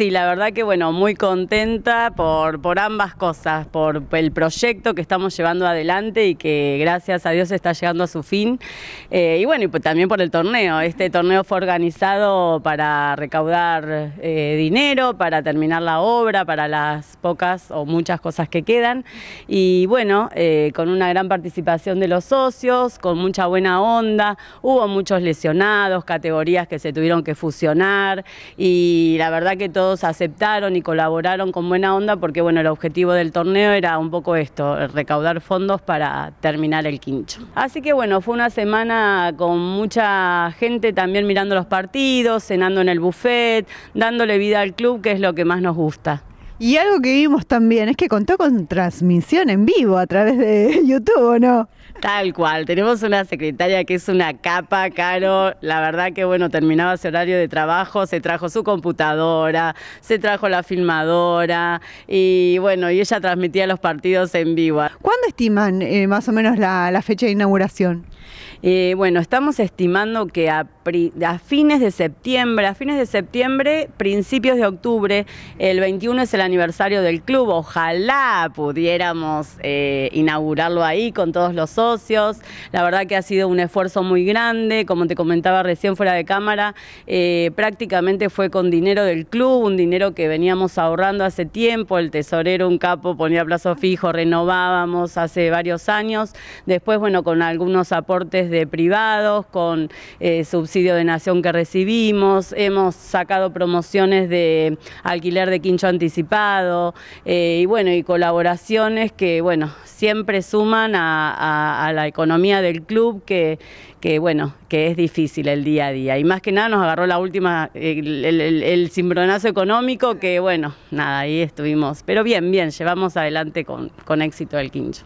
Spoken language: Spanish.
Sí, la verdad que bueno, muy contenta por, por ambas cosas, por el proyecto que estamos llevando adelante y que gracias a Dios está llegando a su fin. Eh, y bueno, y también por el torneo. Este torneo fue organizado para recaudar eh, dinero, para terminar la obra, para las pocas o muchas cosas que quedan. Y bueno, eh, con una gran participación de los socios, con mucha buena onda, hubo muchos lesionados, categorías que se tuvieron que fusionar y la verdad que todo todos aceptaron y colaboraron con buena onda porque bueno, el objetivo del torneo era un poco esto, recaudar fondos para terminar el quincho. Así que bueno, fue una semana con mucha gente también mirando los partidos, cenando en el buffet, dándole vida al club, que es lo que más nos gusta. Y algo que vimos también es que contó con transmisión en vivo a través de YouTube, ¿o no? Tal cual, tenemos una secretaria que es una capa, Caro. La verdad que bueno, terminaba ese horario de trabajo, se trajo su computadora, se trajo la filmadora y bueno, y ella transmitía los partidos en vivo. ¿Cuándo estiman eh, más o menos la, fecha de inauguración? Eh, bueno, estamos estimando que a, a fines de septiembre, a fines de septiembre, principios de octubre, el 21 es el aniversario del club. Ojalá pudiéramos eh, inaugurarlo ahí con todos los socios. La verdad que ha sido un esfuerzo muy grande. Como te comentaba recién fuera de cámara, eh, prácticamente fue con dinero del club, un dinero que veníamos ahorrando hace tiempo. El tesorero, un capo, ponía plazo fijo, renovábamos hace varios años. Después, bueno, con algunos aportes de privados, con eh, subsidio de nación que recibimos. Hemos sacado promociones de alquiler de quincho anticipado eh, y bueno, y colaboraciones que bueno, siempre suman a, la economía del club que, que, bueno, que es difícil el día a día. Y más que nada nos agarró la última, el, el, cimbronazo económico que bueno, nada, ahí estuvimos. Pero bien, bien, llevamos adelante con, con éxito el quincho.